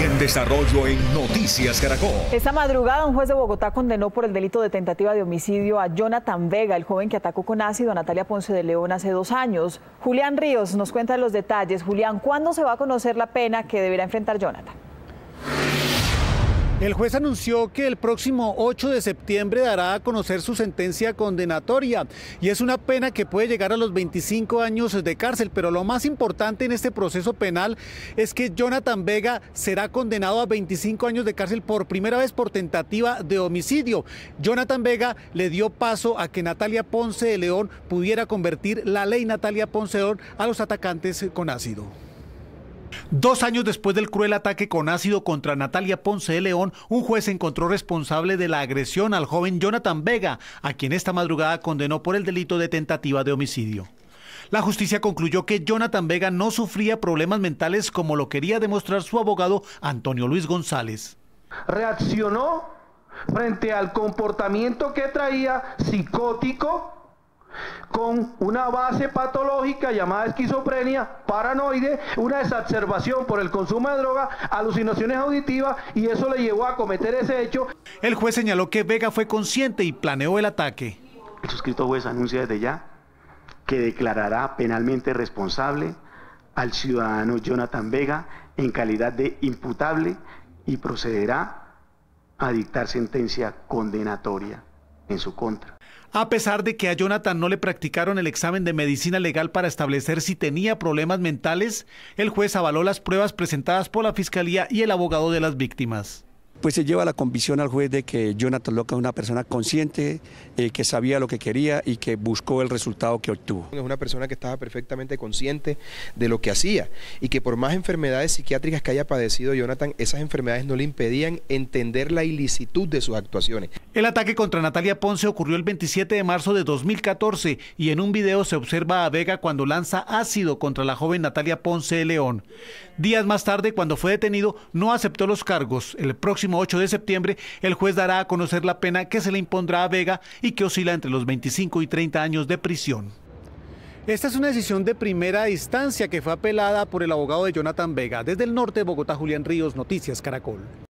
en Desarrollo en Noticias Caracol. Esta madrugada un juez de Bogotá condenó por el delito de tentativa de homicidio a Jonathan Vega, el joven que atacó con ácido a Natalia Ponce de León hace dos años. Julián Ríos nos cuenta los detalles. Julián, ¿cuándo se va a conocer la pena que deberá enfrentar Jonathan? El juez anunció que el próximo 8 de septiembre dará a conocer su sentencia condenatoria y es una pena que puede llegar a los 25 años de cárcel, pero lo más importante en este proceso penal es que Jonathan Vega será condenado a 25 años de cárcel por primera vez por tentativa de homicidio. Jonathan Vega le dio paso a que Natalia Ponce de León pudiera convertir la ley Natalia Ponce de León a los atacantes con ácido. Dos años después del cruel ataque con ácido contra Natalia Ponce de León, un juez encontró responsable de la agresión al joven Jonathan Vega, a quien esta madrugada condenó por el delito de tentativa de homicidio. La justicia concluyó que Jonathan Vega no sufría problemas mentales como lo quería demostrar su abogado Antonio Luis González. Reaccionó frente al comportamiento que traía psicótico con una base patológica llamada esquizofrenia, paranoide, una exacerbación por el consumo de drogas, alucinaciones auditivas y eso le llevó a cometer ese hecho. El juez señaló que Vega fue consciente y planeó el ataque. El suscrito juez anuncia desde ya que declarará penalmente responsable al ciudadano Jonathan Vega en calidad de imputable y procederá a dictar sentencia condenatoria en su contra. A pesar de que a Jonathan no le practicaron el examen de medicina legal para establecer si tenía problemas mentales, el juez avaló las pruebas presentadas por la fiscalía y el abogado de las víctimas. Pues se lleva la convicción al juez de que Jonathan Locke es una persona consciente, eh, que sabía lo que quería y que buscó el resultado que obtuvo. Es una persona que estaba perfectamente consciente de lo que hacía y que por más enfermedades psiquiátricas que haya padecido Jonathan, esas enfermedades no le impedían entender la ilicitud de sus actuaciones. El ataque contra Natalia Ponce ocurrió el 27 de marzo de 2014 y en un video se observa a Vega cuando lanza ácido contra la joven Natalia Ponce de León. Días más tarde, cuando fue detenido, no aceptó los cargos. El próximo 8 de septiembre, el juez dará a conocer la pena que se le impondrá a Vega y que oscila entre los 25 y 30 años de prisión. Esta es una decisión de primera instancia que fue apelada por el abogado de Jonathan Vega. Desde el norte de Bogotá, Julián Ríos, Noticias Caracol.